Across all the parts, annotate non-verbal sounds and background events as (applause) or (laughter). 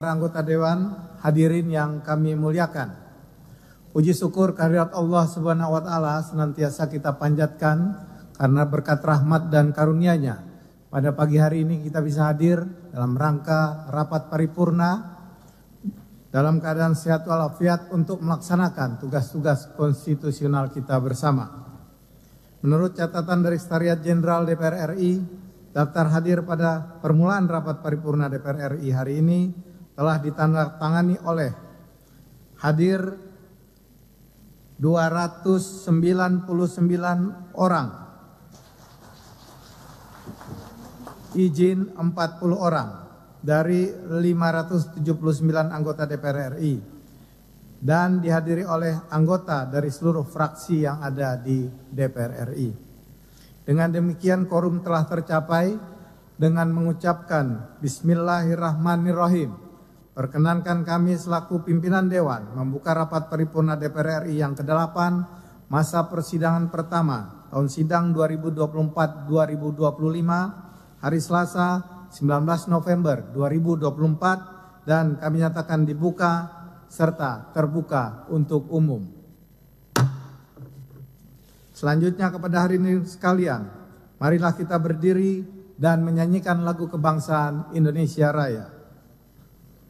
anggota dewan, hadirin yang kami muliakan. Puji syukur kehadirat Allah Subhanahu wa taala senantiasa kita panjatkan karena berkat rahmat dan karunia-Nya. Pada pagi hari ini kita bisa hadir dalam rangka rapat paripurna dalam keadaan sehat walafiat untuk melaksanakan tugas-tugas konstitusional kita bersama. Menurut catatan dari Sekretariat Jenderal DPR RI, daftar hadir pada permulaan rapat paripurna DPR RI hari ini telah ditandatangani oleh hadir 299 orang izin 40 orang dari 579 anggota DPR RI dan dihadiri oleh anggota dari seluruh fraksi yang ada di DPR RI. Dengan demikian korum telah tercapai dengan mengucapkan bismillahirrahmanirrahim. Perkenankan kami selaku pimpinan Dewan membuka rapat paripurna DPR RI yang ke-8 masa persidangan pertama tahun sidang 2024-2025 hari Selasa 19 November 2024 dan kami nyatakan dibuka serta terbuka untuk umum. Selanjutnya kepada hari ini sekalian, marilah kita berdiri dan menyanyikan lagu kebangsaan Indonesia Raya.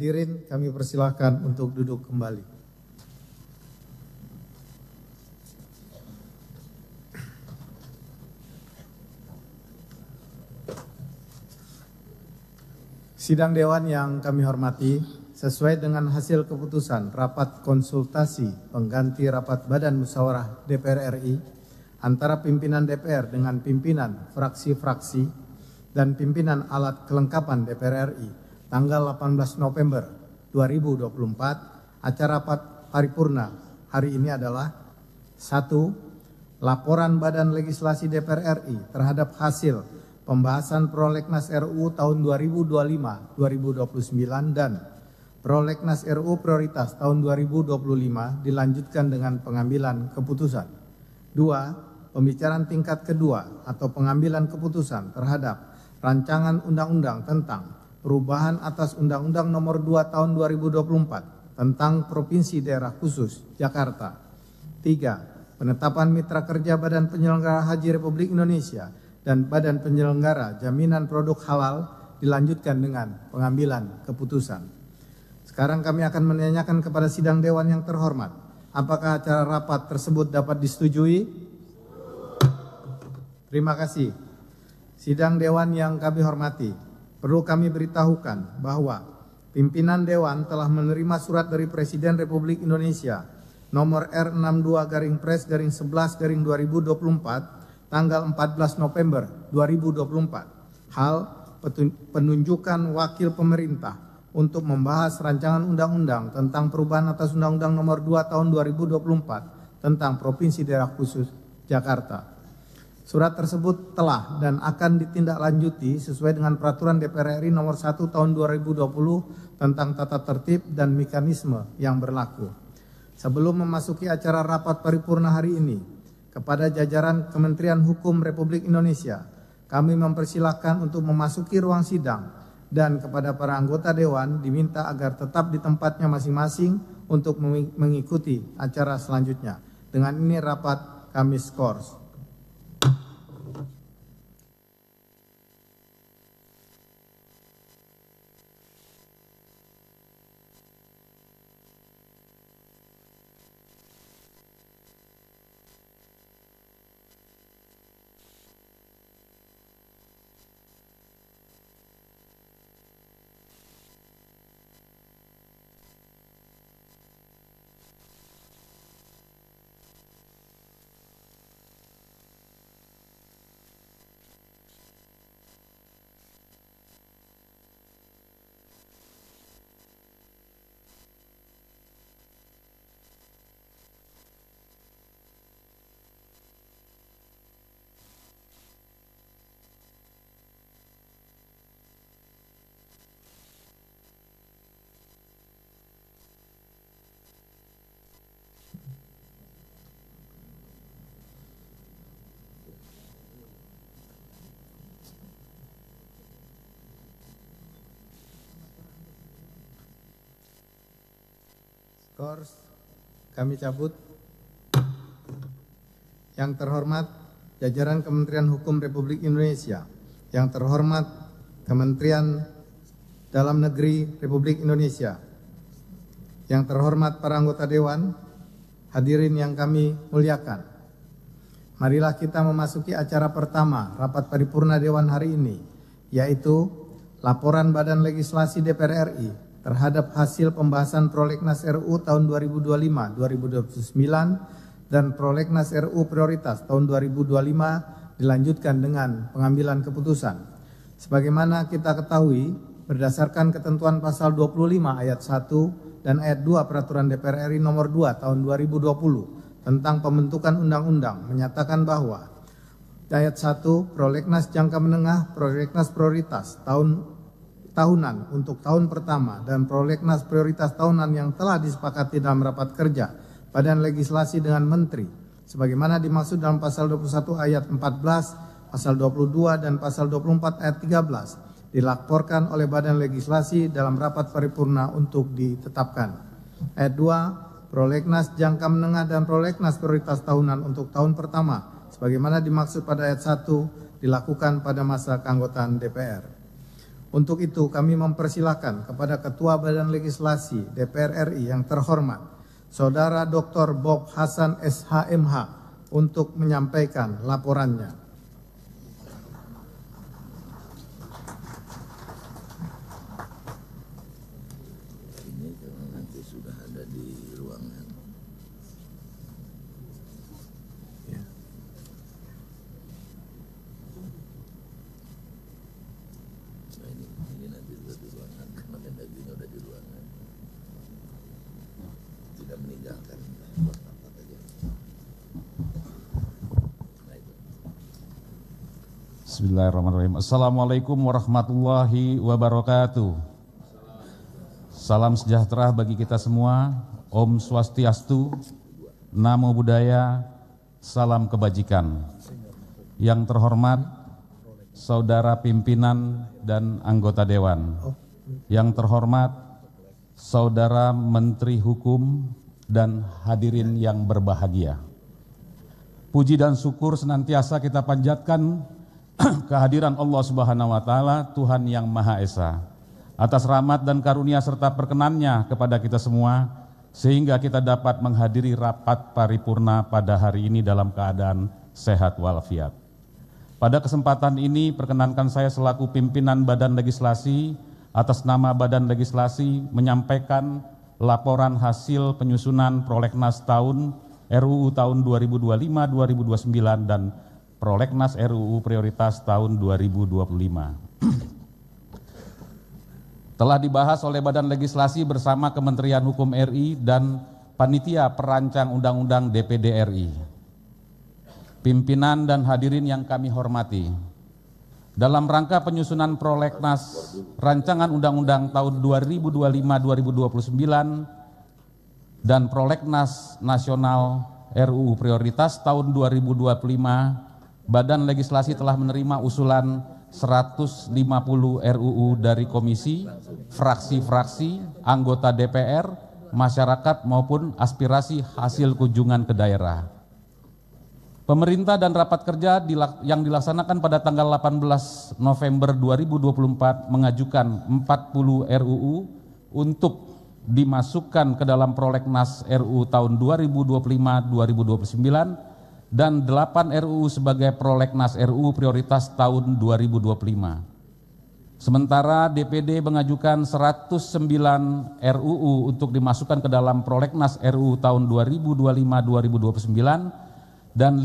Hadirin kami persilahkan untuk duduk kembali. Sidang Dewan yang kami hormati, sesuai dengan hasil keputusan rapat konsultasi pengganti rapat Badan Musyawarah DPR RI antara pimpinan DPR dengan pimpinan fraksi-fraksi dan pimpinan alat kelengkapan DPR RI tanggal 18 November 2024 acara paripurna hari ini adalah satu laporan Badan Legislasi DPR RI terhadap hasil pembahasan prolegnas RU tahun 2025-2029 dan prolegnas RU prioritas tahun 2025 dilanjutkan dengan pengambilan keputusan. Dua, pembicaraan tingkat kedua atau pengambilan keputusan terhadap rancangan undang-undang tentang perubahan atas Undang-Undang Nomor 2 Tahun 2024 tentang Provinsi Daerah Khusus Jakarta. 3. Penetapan mitra kerja Badan Penyelenggara Haji Republik Indonesia dan Badan Penyelenggara Jaminan Produk Halal dilanjutkan dengan pengambilan keputusan. Sekarang kami akan menanyakan kepada sidang dewan yang terhormat, apakah acara rapat tersebut dapat disetujui? Terima kasih. Sidang dewan yang kami hormati, Perlu kami beritahukan bahwa pimpinan Dewan telah menerima surat dari Presiden Republik Indonesia nomor R62 garing Pres garing 11 garing 2024 tanggal 14 November 2024 hal penunjukan wakil pemerintah untuk membahas rancangan undang-undang tentang perubahan atas undang-undang nomor 2 tahun 2024 tentang Provinsi Daerah Khusus Jakarta Surat tersebut telah dan akan ditindaklanjuti sesuai dengan peraturan DPR RI nomor 1 tahun 2020 tentang tata tertib dan mekanisme yang berlaku. Sebelum memasuki acara rapat paripurna hari ini, kepada jajaran Kementerian Hukum Republik Indonesia, kami mempersilahkan untuk memasuki ruang sidang dan kepada para anggota dewan diminta agar tetap di tempatnya masing-masing untuk mengikuti acara selanjutnya. Dengan ini rapat kami skors. Kors, kami cabut. Yang terhormat, jajaran Kementerian Hukum Republik Indonesia. Yang terhormat, Kementerian Dalam Negeri Republik Indonesia. Yang terhormat para anggota Dewan, hadirin yang kami muliakan. Marilah kita memasuki acara pertama rapat paripurna Dewan hari ini, yaitu laporan Badan Legislasi DPR RI terhadap hasil pembahasan prolegnas RU tahun 2025-2029 dan prolegnas RU prioritas tahun 2025 dilanjutkan dengan pengambilan keputusan. Sebagaimana kita ketahui, berdasarkan ketentuan pasal 25 ayat 1 dan ayat 2 Peraturan DPR RI nomor 2 tahun 2020 tentang pembentukan undang-undang menyatakan bahwa ayat 1 prolegnas jangka menengah prolegnas prioritas tahun tahunan untuk tahun pertama dan prolegnas prioritas tahunan yang telah disepakati dalam rapat kerja Badan Legislasi dengan Menteri sebagaimana dimaksud dalam pasal 21 ayat 14, pasal 22 dan pasal 24 ayat 13 dilaporkan oleh Badan Legislasi dalam rapat paripurna untuk ditetapkan. Ayat 2, prolegnas jangka menengah dan prolegnas prioritas tahunan untuk tahun pertama sebagaimana dimaksud pada ayat 1 dilakukan pada masa keanggotaan DPR. Untuk itu kami mempersilahkan kepada Ketua Badan Legislasi DPR RI yang terhormat, Saudara Dr. Bob Hasan SHMH untuk menyampaikan laporannya. Bismillahirrahmanirrahim. Assalamualaikum warahmatullahi wabarakatuh. Salam sejahtera bagi kita semua. Om Swastiastu, Namo Buddhaya, Salam Kebajikan. Yang terhormat, Saudara Pimpinan dan Anggota Dewan. Yang terhormat, Saudara Menteri Hukum dan hadirin yang berbahagia. Puji dan syukur senantiasa kita panjatkan (clears throat) kehadiran Allah Subhanahu wa taala, Tuhan yang Maha Esa. Atas rahmat dan karunia serta perkenannya kepada kita semua sehingga kita dapat menghadiri rapat paripurna pada hari ini dalam keadaan sehat walafiat. Pada kesempatan ini perkenankan saya selaku pimpinan Badan Legislasi atas nama Badan Legislasi menyampaikan laporan hasil penyusunan prolegnas tahun RUU tahun 2025, 2029 dan Prolegnas RUU Prioritas tahun 2025 telah dibahas oleh Badan Legislasi bersama Kementerian Hukum RI dan Panitia Perancang Undang-Undang DPD RI. Pimpinan dan hadirin yang kami hormati, dalam rangka penyusunan prolegnas rancangan undang-undang tahun 2025-2029 dan prolegnas nasional RUU prioritas tahun 2025 Badan Legislasi telah menerima usulan 150 RUU dari komisi, fraksi-fraksi, anggota DPR, masyarakat maupun aspirasi hasil kunjungan ke daerah. Pemerintah dan rapat kerja yang dilaksanakan pada tanggal 18 November 2024 mengajukan 40 RUU untuk dimasukkan ke dalam prolegnas RUU tahun 2025-2029 dan 8 RUU sebagai prolegnas RUU prioritas tahun 2025. Sementara DPD mengajukan 109 RUU untuk dimasukkan ke dalam prolegnas RUU tahun 2025-2029 dan 15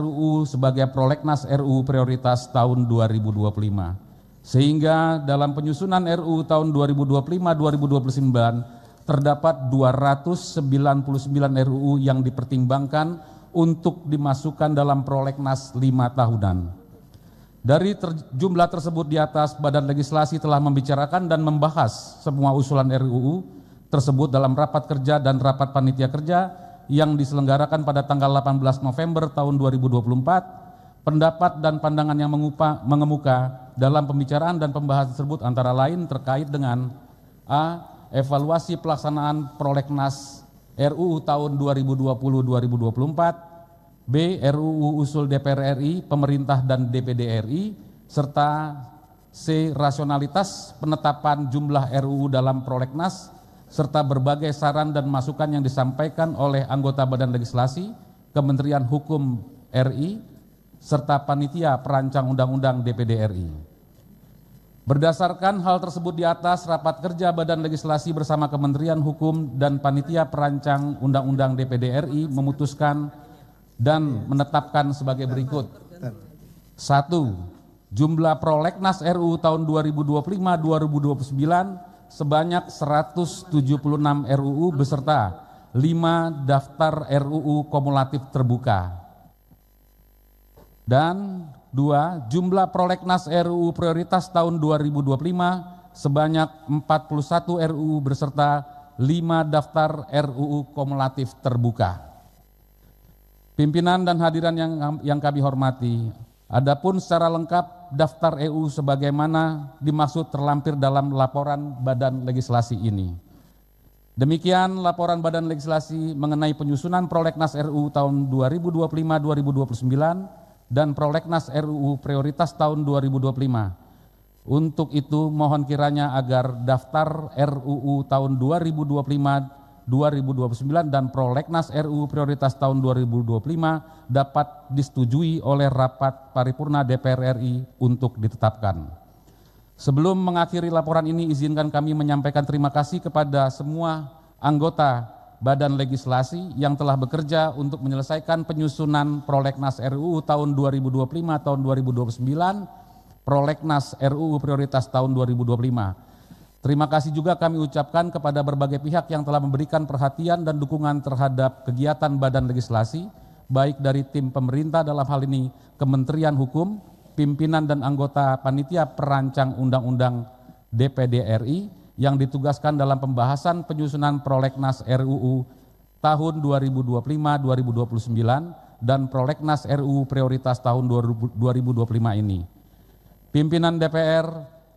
RUU sebagai prolegnas RUU prioritas tahun 2025. Sehingga dalam penyusunan RUU tahun 2025-2029 terdapat 299 RUU yang dipertimbangkan untuk dimasukkan dalam prolegnas lima tahunan. Dari ter jumlah tersebut di atas, Badan Legislasi telah membicarakan dan membahas semua usulan RUU tersebut dalam rapat kerja dan rapat panitia kerja yang diselenggarakan pada tanggal 18 November tahun 2024. Pendapat dan pandangan yang mengupa, mengemuka dalam pembicaraan dan pembahasan tersebut antara lain terkait dengan A. Evaluasi pelaksanaan prolegnas RUU tahun 2020-2024, B. RUU usul DPR RI, pemerintah dan DPD RI, serta C. Rasionalitas penetapan jumlah RUU dalam prolegnas serta berbagai saran dan masukan yang disampaikan oleh anggota Badan Legislasi, Kementerian Hukum RI, serta panitia perancang undang-undang DPD RI. Berdasarkan hal tersebut di atas, rapat kerja Badan Legislasi bersama Kementerian Hukum dan Panitia Perancang Undang-Undang DPD RI memutuskan dan menetapkan sebagai berikut. satu, Jumlah prolegnas RU tahun 2025-2029 sebanyak 176 RUU beserta 5 daftar RUU kumulatif terbuka. Dan 2. Jumlah prolegnas RUU prioritas tahun 2025 sebanyak 41 RUU berserta 5 daftar RUU kumulatif terbuka. Pimpinan dan hadiran yang yang kami hormati, adapun secara lengkap daftar EU sebagaimana dimaksud terlampir dalam laporan Badan Legislasi ini. Demikian laporan Badan Legislasi mengenai penyusunan prolegnas RUU tahun 2025-2029 dan prolegnas RUU prioritas tahun 2025. Untuk itu mohon kiranya agar daftar RUU tahun 2025, 2029 dan prolegnas RUU prioritas tahun 2025 dapat disetujui oleh rapat paripurna DPR RI untuk ditetapkan. Sebelum mengakhiri laporan ini, izinkan kami menyampaikan terima kasih kepada semua anggota Badan Legislasi yang telah bekerja untuk menyelesaikan penyusunan prolegnas RUU tahun 2025 tahun 2029, prolegnas RUU prioritas tahun 2025. Terima kasih juga kami ucapkan kepada berbagai pihak yang telah memberikan perhatian dan dukungan terhadap kegiatan Badan Legislasi, baik dari tim pemerintah dalam hal ini Kementerian Hukum, pimpinan dan anggota panitia perancang undang-undang DPD RI, yang ditugaskan dalam pembahasan penyusunan prolegnas RUU tahun 2025-2029 dan prolegnas RUU prioritas tahun 2025 ini. Pimpinan DPR,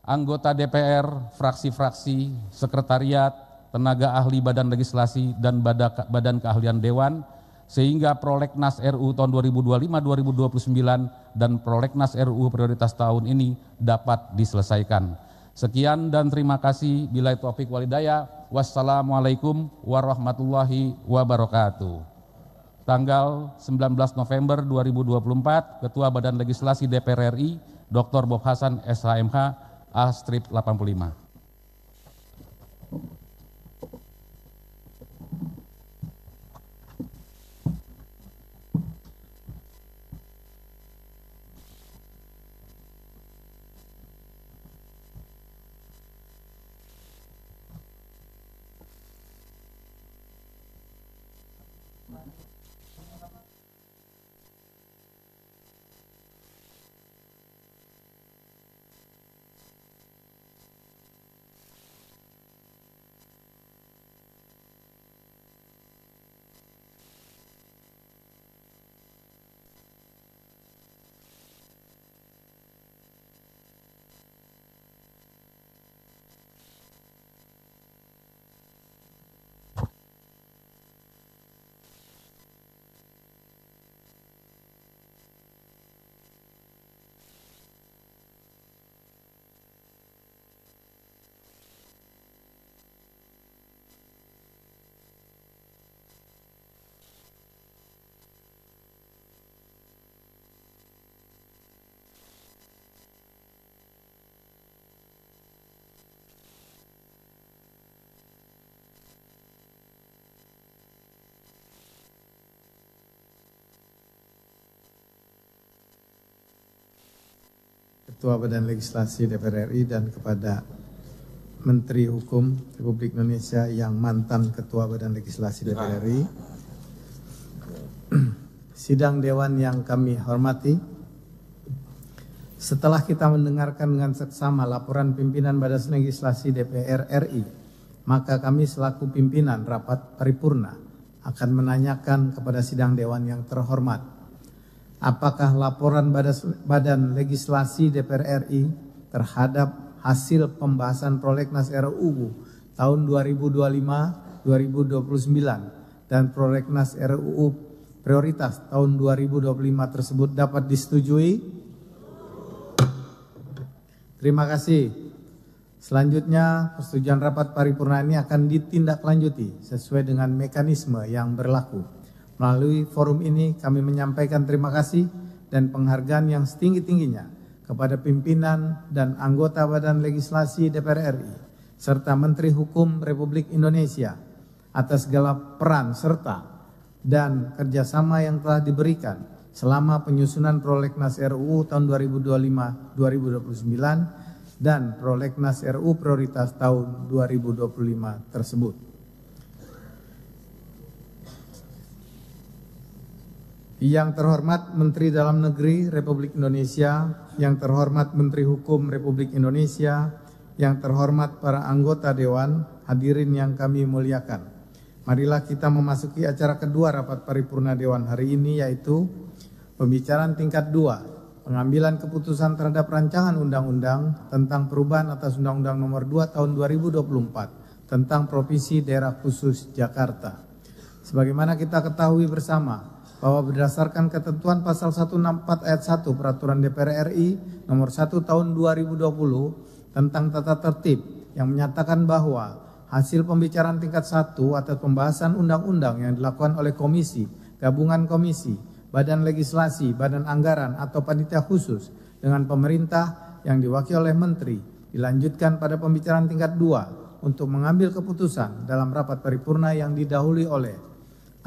anggota DPR, fraksi-fraksi, sekretariat, tenaga ahli badan legislasi dan badan keahlian dewan sehingga prolegnas RUU tahun 2025-2029 dan prolegnas RUU prioritas tahun ini dapat diselesaikan. Sekian dan terima kasih. Bila taufik walidaya. Wassalamualaikum warahmatullahi wabarakatuh. Tanggal 19 November 2024, Ketua Badan Legislasi DPR RI, Dr. Bob Hasan SHMH, A-85. Ketua Badan Legislasi DPR RI dan kepada Menteri Hukum Republik Indonesia yang mantan Ketua Badan Legislasi DPR RI. Ya. (clears throat) Sidang Dewan yang kami hormati, setelah kita mendengarkan dengan seksama laporan pimpinan Badan Legislasi DPR RI, maka kami selaku pimpinan rapat paripurna akan menanyakan kepada sidang dewan yang terhormat apakah laporan Badan Legislasi DPR RI terhadap hasil pembahasan prolegnas RUU tahun 2025-2029 dan prolegnas RUU prioritas tahun 2025 tersebut dapat disetujui? Terima kasih. Selanjutnya, persetujuan rapat paripurna ini akan ditindaklanjuti sesuai dengan mekanisme yang berlaku. Melalui forum ini kami menyampaikan terima kasih dan penghargaan yang setinggi-tingginya kepada pimpinan dan anggota Badan Legislasi DPR RI serta Menteri Hukum Republik Indonesia atas segala peran serta dan kerjasama yang telah diberikan selama penyusunan prolegnas RUU tahun 2025-2029 dan prolegnas RUU prioritas tahun 2025 tersebut. Yang terhormat Menteri Dalam Negeri Republik Indonesia, yang terhormat Menteri Hukum Republik Indonesia, yang terhormat para anggota dewan, hadirin yang kami muliakan. Marilah kita memasuki acara kedua rapat paripurna dewan hari ini yaitu pembicaraan tingkat dua pengambilan keputusan terhadap rancangan undang-undang tentang perubahan atas Undang-Undang Nomor 2 Tahun 2024 tentang Provinsi Daerah Khusus Jakarta. Sebagaimana kita ketahui bersama, bahwa berdasarkan ketentuan pasal 164 ayat 1 Peraturan DPR RI nomor 1 tahun 2020 tentang tata tertib yang menyatakan bahwa hasil pembicaraan tingkat 1 atau pembahasan undang-undang yang dilakukan oleh komisi, gabungan komisi, badan legislasi, badan anggaran atau panitia khusus dengan pemerintah yang diwakili oleh menteri dilanjutkan pada pembicaraan tingkat 2 untuk mengambil keputusan dalam rapat paripurna yang didahului oleh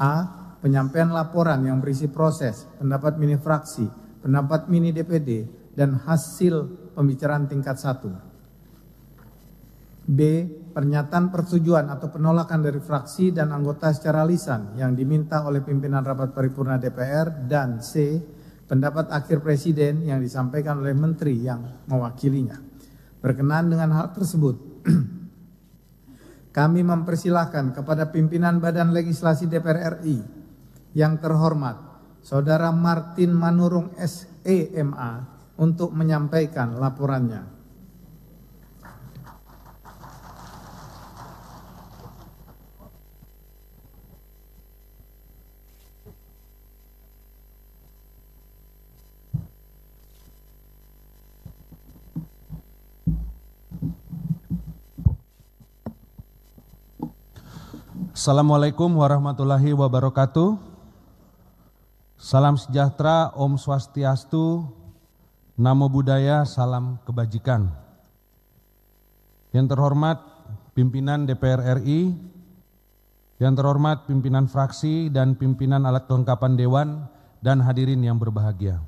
A penyampaian laporan yang berisi proses, pendapat mini fraksi, pendapat mini DPD, dan hasil pembicaraan tingkat 1. B. Pernyataan persetujuan atau penolakan dari fraksi dan anggota secara lisan yang diminta oleh pimpinan rapat paripurna DPR dan C. Pendapat akhir Presiden yang disampaikan oleh Menteri yang mewakilinya. Berkenaan dengan hal tersebut, (clears throat) kami mempersilahkan kepada pimpinan Badan Legislasi DPR RI yang terhormat Saudara Martin Manurung SEMA untuk menyampaikan laporannya. Assalamualaikum warahmatullahi wabarakatuh. Salam sejahtera, Om Swastiastu, Namo Buddhaya, Salam Kebajikan. Yang terhormat pimpinan DPR RI, yang terhormat pimpinan fraksi dan pimpinan alat kelengkapan dewan dan hadirin yang berbahagia.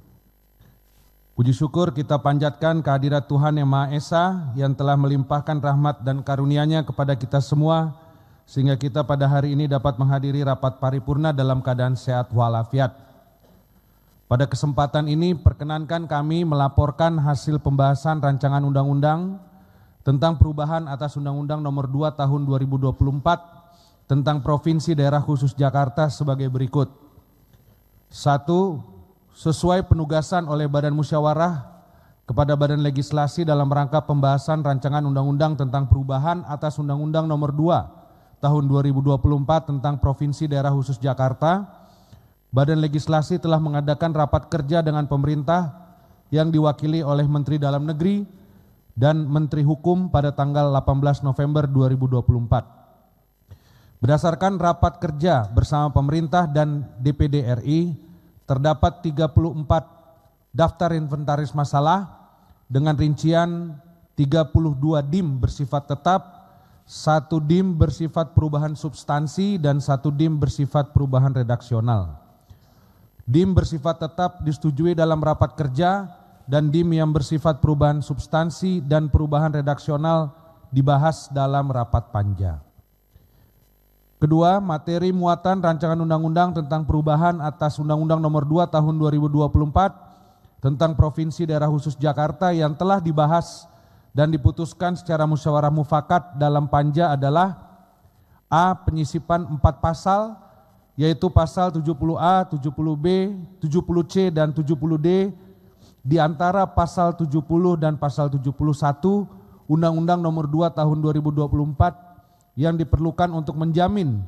Puji syukur kita panjatkan kehadirat Tuhan Yang Maha Esa yang telah melimpahkan rahmat dan karunia-Nya kepada kita semua sehingga kita pada hari ini dapat menghadiri rapat paripurna dalam keadaan sehat walafiat. Pada kesempatan ini perkenankan kami melaporkan hasil pembahasan rancangan undang-undang tentang perubahan atas Undang-Undang Nomor 2 Tahun 2024 tentang Provinsi Daerah Khusus Jakarta sebagai berikut. satu, Sesuai penugasan oleh Badan Musyawarah kepada Badan Legislasi dalam rangka pembahasan rancangan undang-undang tentang perubahan atas Undang-Undang Nomor 2 Tahun 2024 tentang Provinsi Daerah Khusus Jakarta Badan Legislasi telah mengadakan rapat kerja dengan pemerintah yang diwakili oleh Menteri Dalam Negeri dan Menteri Hukum pada tanggal 18 November 2024. Berdasarkan rapat kerja bersama pemerintah dan DPD RI, terdapat 34 daftar inventaris masalah dengan rincian 32 dim bersifat tetap satu dim bersifat perubahan substansi dan satu dim bersifat perubahan redaksional. DIM bersifat tetap disetujui dalam rapat kerja dan DIM yang bersifat perubahan substansi dan perubahan redaksional dibahas dalam rapat panja. Kedua, materi muatan rancangan undang-undang tentang perubahan atas Undang-Undang Nomor 2 Tahun 2024 tentang Provinsi Daerah Khusus Jakarta yang telah dibahas dan diputuskan secara musyawarah mufakat dalam panja adalah A. Penyisipan 4 pasal yaitu pasal 70A, 70B, 70C dan 70D di antara pasal 70 dan pasal 71 Undang-Undang Nomor 2 Tahun 2024 yang diperlukan untuk menjamin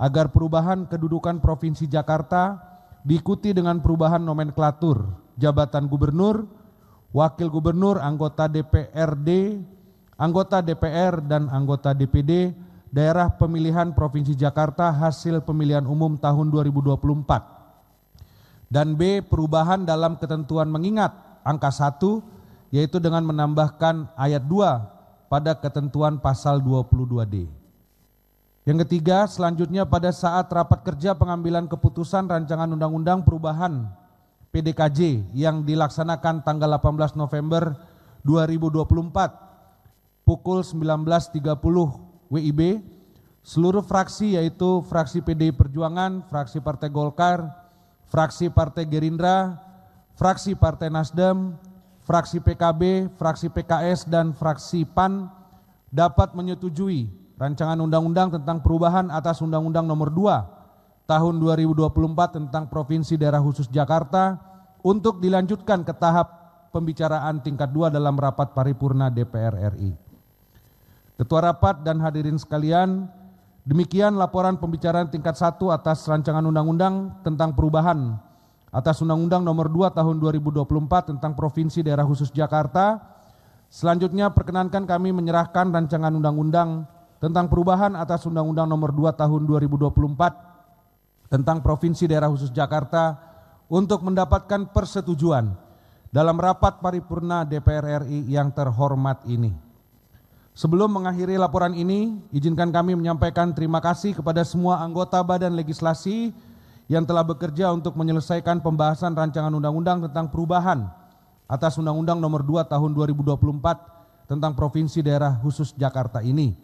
agar perubahan kedudukan Provinsi Jakarta diikuti dengan perubahan nomenklatur jabatan gubernur, wakil gubernur, anggota DPRD, anggota DPR dan anggota DPD daerah pemilihan Provinsi Jakarta hasil pemilihan umum tahun 2024. Dan B. Perubahan dalam ketentuan mengingat angka 1 yaitu dengan menambahkan ayat 2 pada ketentuan pasal 22D. Yang ketiga, selanjutnya pada saat rapat kerja pengambilan keputusan rancangan undang-undang perubahan PDKJ yang dilaksanakan tanggal 18 November 2024 pukul 19.30 WIB, seluruh fraksi yaitu fraksi PDI Perjuangan, fraksi Partai Golkar, fraksi Partai Gerindra, fraksi Partai Nasdem, fraksi PKB, fraksi PKS, dan fraksi PAN dapat menyetujui rancangan undang-undang tentang perubahan atas Undang-Undang Nomor 2 Tahun 2024 tentang Provinsi Daerah Khusus Jakarta untuk dilanjutkan ke tahap pembicaraan tingkat 2 dalam rapat paripurna DPR RI. Ketua Rapat dan hadirin sekalian, demikian laporan pembicaraan tingkat 1 atas rancangan undang-undang tentang perubahan atas Undang-Undang Nomor 2 Tahun 2024 tentang Provinsi Daerah Khusus Jakarta. Selanjutnya perkenankan kami menyerahkan rancangan undang-undang tentang perubahan atas Undang-Undang Nomor 2 Tahun 2024 tentang Provinsi Daerah Khusus Jakarta untuk mendapatkan persetujuan dalam rapat paripurna DPR RI yang terhormat ini. Sebelum mengakhiri laporan ini, izinkan kami menyampaikan terima kasih kepada semua anggota Badan Legislasi yang telah bekerja untuk menyelesaikan pembahasan rancangan undang-undang tentang perubahan atas Undang-Undang Nomor 2 Tahun 2024 tentang Provinsi Daerah Khusus Jakarta ini.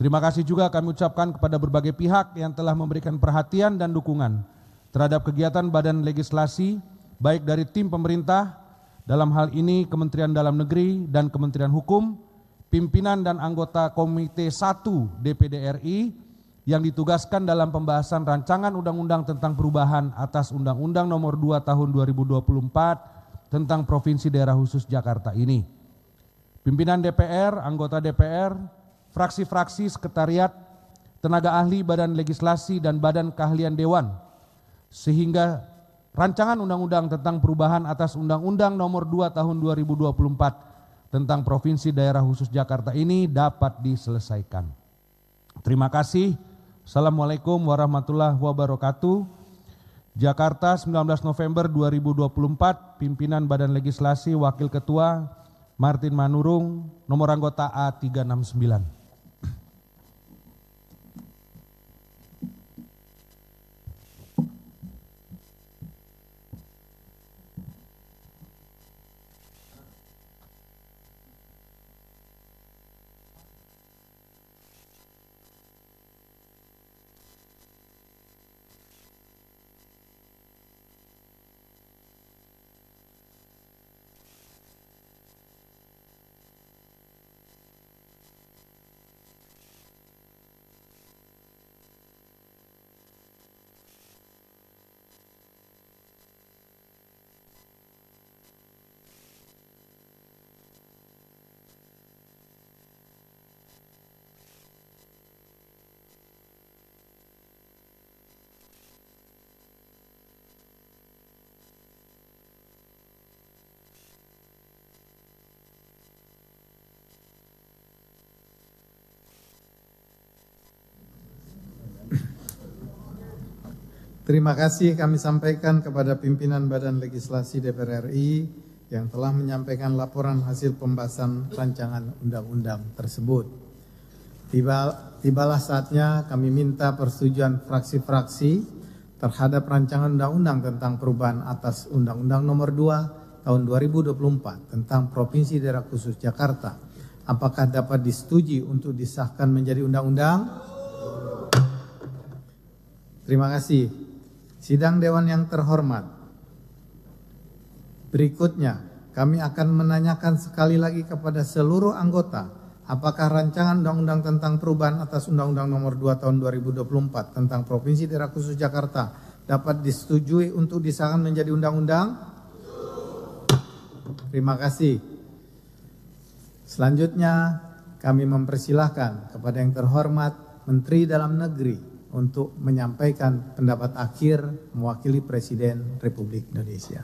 Terima kasih juga kami ucapkan kepada berbagai pihak yang telah memberikan perhatian dan dukungan terhadap kegiatan Badan Legislasi, baik dari tim pemerintah, dalam hal ini Kementerian Dalam Negeri dan Kementerian Hukum, pimpinan dan anggota Komite 1 DPD RI yang ditugaskan dalam pembahasan rancangan undang-undang tentang perubahan atas Undang-Undang Nomor 2 Tahun 2024 tentang Provinsi Daerah Khusus Jakarta ini. Pimpinan DPR, anggota DPR, fraksi-fraksi sekretariat, tenaga ahli Badan Legislasi dan Badan Keahlian Dewan sehingga rancangan undang-undang tentang perubahan atas Undang-Undang Nomor 2 Tahun 2024 tentang provinsi daerah khusus Jakarta ini dapat diselesaikan. Terima kasih. Assalamualaikum warahmatullahi wabarakatuh. Jakarta 19 November 2024 Pimpinan Badan Legislasi Wakil Ketua Martin Manurung nomor anggota A369 Terima kasih kami sampaikan kepada pimpinan Badan Legislasi DPR RI yang telah menyampaikan laporan hasil pembahasan rancangan undang-undang tersebut. Tiba, tibalah saatnya kami minta persetujuan fraksi-fraksi terhadap rancangan undang-undang tentang perubahan atas Undang-Undang Nomor 2 tahun 2024 tentang Provinsi Daerah Khusus Jakarta. Apakah dapat disetujui untuk disahkan menjadi undang-undang? Terima kasih. Sidang Dewan yang terhormat. Berikutnya, kami akan menanyakan sekali lagi kepada seluruh anggota apakah rancangan Undang-Undang tentang perubahan atas Undang-Undang nomor 2 tahun 2024 tentang Provinsi Daerah Khusus Jakarta dapat disetujui untuk disahkan menjadi undang-undang? Terima kasih. Selanjutnya, kami mempersilahkan kepada yang terhormat Menteri Dalam Negeri untuk menyampaikan pendapat akhir mewakili Presiden Republik Indonesia.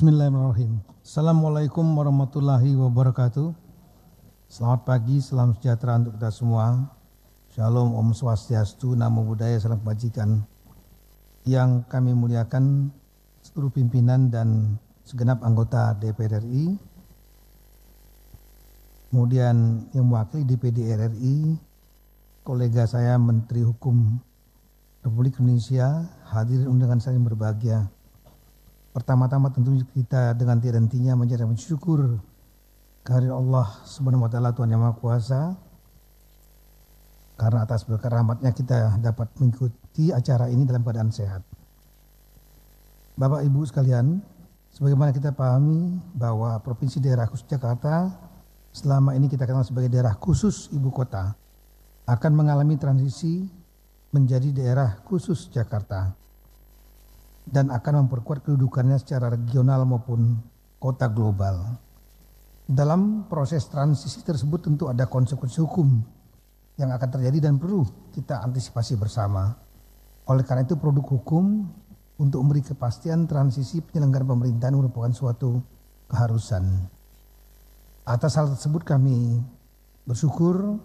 Bismillahirrahmanirrahim. Assalamualaikum warahmatullahi wabarakatuh. Selamat pagi, salam sejahtera untuk kita semua. Shalom, Om Swastiastu, Namo Buddhaya, Salam Kebajikan. Yang kami muliakan seluruh pimpinan dan segenap anggota DPR RI. Kemudian yang mewakili DPD RI, kolega saya Menteri Hukum Republik Indonesia, hadir undangan saya yang berbahagia Pertama-tama tentu kita dengan tirentinya menjadi bersyukur kehadiran Allah Subhanahu wa taala Tuhan yang Maha Kuasa. Karena atas berkat rahmatnya kita dapat mengikuti acara ini dalam keadaan sehat. Bapak Ibu sekalian, sebagaimana kita pahami bahwa provinsi daerah khusus Jakarta selama ini kita kenal sebagai daerah khusus ibu kota akan mengalami transisi menjadi daerah khusus Jakarta dan akan memperkuat kedudukannya secara regional maupun kota global. Dalam proses transisi tersebut tentu ada konsekuensi hukum yang akan terjadi dan perlu kita antisipasi bersama. Oleh karena itu produk hukum untuk memberi kepastian transisi penyelenggaraan pemerintahan merupakan suatu keharusan. Atas hal tersebut kami bersyukur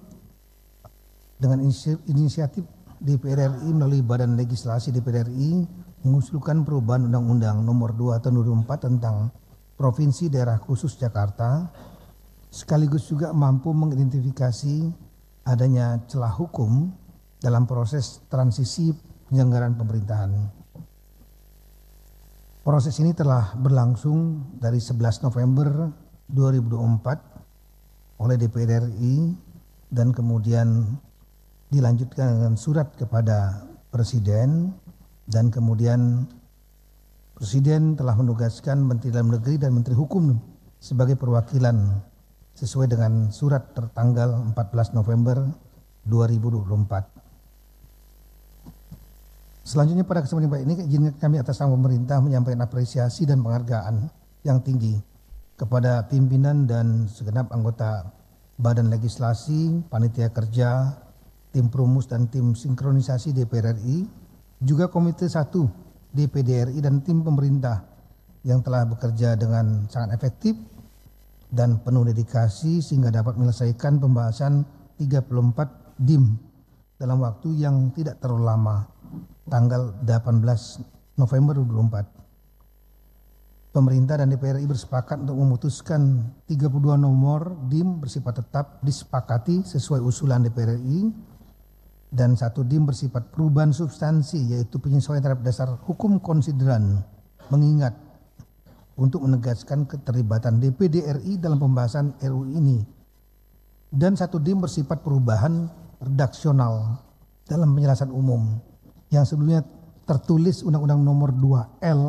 dengan inisiatif DPR RI melalui Badan Legislasi DPR RI mengusulkan perubahan Undang-Undang Nomor 2 Tahun 2004 tentang Provinsi Daerah Khusus Jakarta sekaligus juga mampu mengidentifikasi adanya celah hukum dalam proses transisi penyelenggaraan pemerintahan. Proses ini telah berlangsung dari 11 November empat oleh dpr RI dan kemudian dilanjutkan dengan surat kepada Presiden dan kemudian Presiden telah menugaskan Menteri Dalam Negeri dan Menteri Hukum sebagai perwakilan sesuai dengan surat tertanggal 14 November 2024. Selanjutnya pada kesempatan ini izinkan kami atas nama pemerintah menyampaikan apresiasi dan penghargaan yang tinggi kepada pimpinan dan segenap anggota Badan Legislasi, Panitia Kerja, Tim Perumus dan Tim Sinkronisasi DPR RI juga Komite 1 DPD RI dan tim pemerintah yang telah bekerja dengan sangat efektif dan penuh dedikasi sehingga dapat menyelesaikan pembahasan 34 DIM dalam waktu yang tidak terlalu lama tanggal 18 November 2024. Pemerintah dan DPR RI bersepakat untuk memutuskan 32 nomor DIM bersifat tetap disepakati sesuai usulan DPR RI dan satu dim bersifat perubahan substansi yaitu penyesuaian terhadap dasar hukum konsideran mengingat untuk menegaskan keterlibatan DPD RI dalam pembahasan RU ini dan satu dim bersifat perubahan redaksional dalam penjelasan umum yang sebelumnya tertulis Undang-Undang Nomor 2L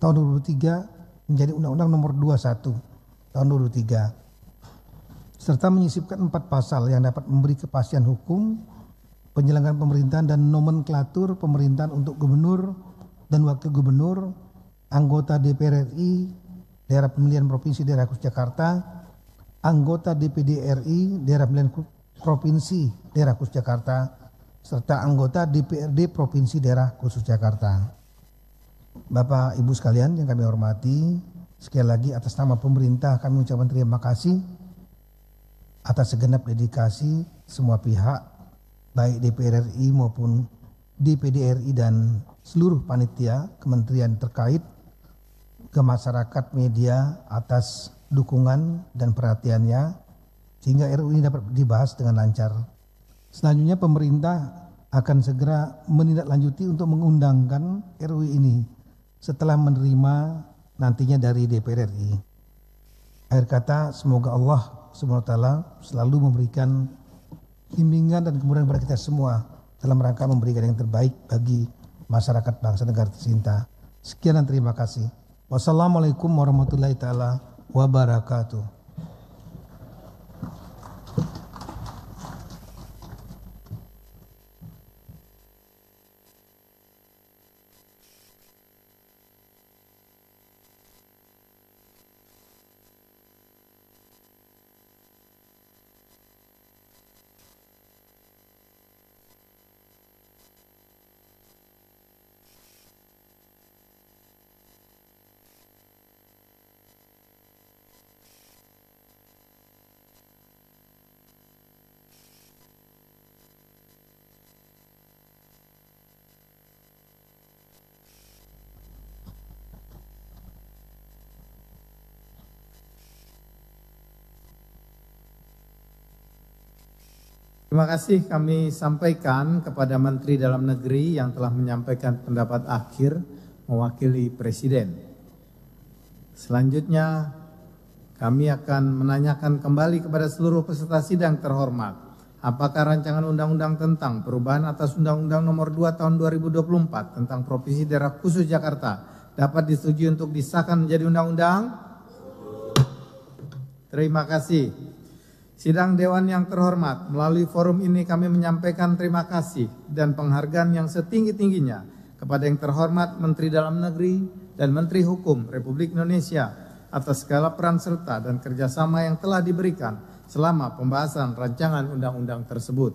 tahun 2003 menjadi Undang-Undang Nomor 21 tahun 2003 serta menyisipkan empat pasal yang dapat memberi kepastian hukum penyelenggaraan pemerintahan dan nomenklatur pemerintahan untuk gubernur dan wakil gubernur, anggota DPR RI, daerah pemilihan provinsi daerah khusus Jakarta, anggota DPD RI, daerah pemilihan provinsi daerah khusus Jakarta, serta anggota DPRD provinsi daerah khusus Jakarta. Bapak Ibu sekalian yang kami hormati, sekali lagi atas nama pemerintah kami ucapkan terima kasih atas segenap dedikasi semua pihak baik DPR RI maupun DPD RI dan seluruh panitia kementerian terkait ke masyarakat media atas dukungan dan perhatiannya sehingga RU ini dapat dibahas dengan lancar. Selanjutnya pemerintah akan segera menindaklanjuti untuk mengundangkan RU ini setelah menerima nantinya dari DPR RI. Akhir kata, semoga Allah SWT selalu memberikan bimbingan dan kemudian kepada kita semua dalam rangka memberikan yang terbaik bagi masyarakat bangsa negara tercinta. Sekian dan terima kasih. Wassalamualaikum warahmatullahi taala wabarakatuh. Terima kasih kami sampaikan kepada Menteri Dalam Negeri yang telah menyampaikan pendapat akhir mewakili Presiden. Selanjutnya kami akan menanyakan kembali kepada seluruh peserta sidang terhormat apakah rancangan undang-undang tentang perubahan atas Undang-Undang Nomor 2 Tahun 2024 tentang Provinsi Daerah Khusus Jakarta dapat disetujui untuk disahkan menjadi undang-undang? Terima kasih. Sidang Dewan yang terhormat, melalui forum ini kami menyampaikan terima kasih dan penghargaan yang setinggi-tingginya kepada yang terhormat Menteri Dalam Negeri dan Menteri Hukum Republik Indonesia atas segala peran serta dan kerjasama yang telah diberikan selama pembahasan rancangan undang-undang tersebut.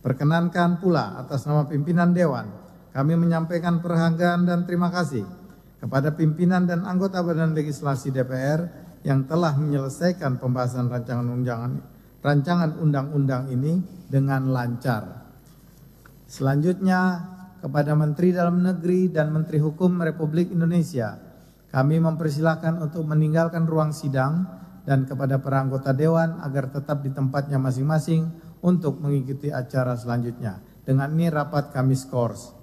Perkenankan pula atas nama pimpinan Dewan, kami menyampaikan perhargaan dan terima kasih kepada pimpinan dan anggota Badan Legislasi DPR yang telah menyelesaikan pembahasan rancangan undangan rancangan undang-undang ini dengan lancar. Selanjutnya kepada Menteri Dalam Negeri dan Menteri Hukum Republik Indonesia, kami mempersilahkan untuk meninggalkan ruang sidang dan kepada para anggota dewan agar tetap di tempatnya masing-masing untuk mengikuti acara selanjutnya. Dengan ini rapat kami skors.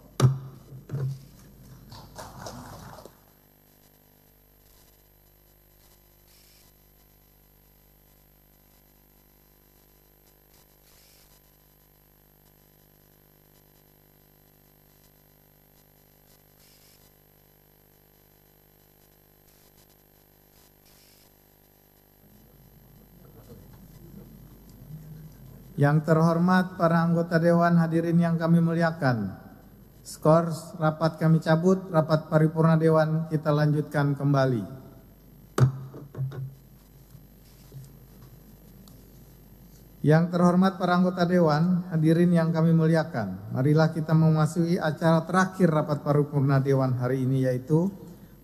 Yang terhormat para anggota Dewan hadirin yang kami muliakan. Skor rapat kami cabut, rapat paripurna Dewan kita lanjutkan kembali. Yang terhormat para anggota Dewan, hadirin yang kami muliakan. Marilah kita memasuki acara terakhir rapat paripurna Dewan hari ini yaitu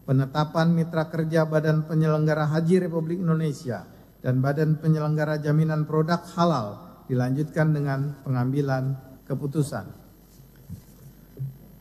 penetapan mitra kerja Badan Penyelenggara Haji Republik Indonesia dan Badan Penyelenggara Jaminan Produk Halal dilanjutkan dengan pengambilan keputusan.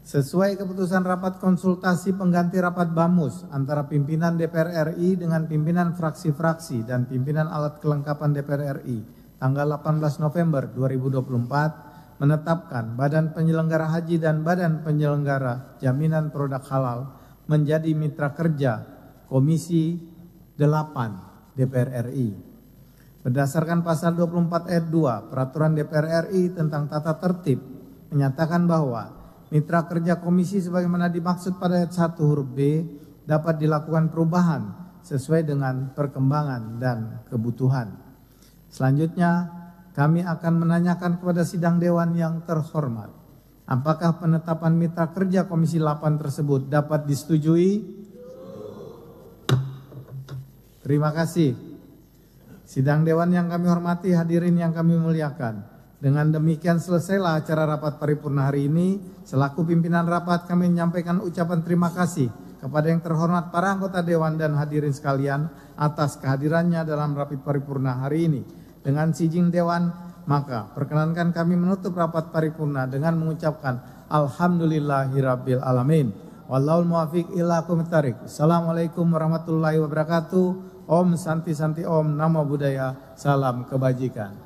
Sesuai keputusan rapat konsultasi pengganti rapat BAMUS antara pimpinan DPR RI dengan pimpinan fraksi-fraksi dan pimpinan alat kelengkapan DPR RI tanggal 18 November 2024 menetapkan Badan Penyelenggara Haji dan Badan Penyelenggara Jaminan Produk Halal menjadi mitra kerja Komisi 8 DPR RI Berdasarkan pasal 24 ayat 2 Peraturan DPR RI tentang tata tertib menyatakan bahwa mitra kerja komisi sebagaimana dimaksud pada ayat 1 huruf B dapat dilakukan perubahan sesuai dengan perkembangan dan kebutuhan. Selanjutnya, kami akan menanyakan kepada sidang dewan yang terhormat, apakah penetapan mitra kerja Komisi 8 tersebut dapat disetujui? Terima kasih. Sidang Dewan yang kami hormati, hadirin yang kami muliakan. Dengan demikian selesailah acara rapat paripurna hari ini. Selaku pimpinan rapat kami menyampaikan ucapan terima kasih kepada yang terhormat para anggota Dewan dan hadirin sekalian atas kehadirannya dalam rapat paripurna hari ini. Dengan sijing Dewan, maka perkenankan kami menutup rapat paripurna dengan mengucapkan Alhamdulillahirabbil alamin. Wallahul muafiq ila kumitarik. Assalamualaikum warahmatullahi wabarakatuh. Om Santi Santi Om Namo Buddhaya Salam Kebajikan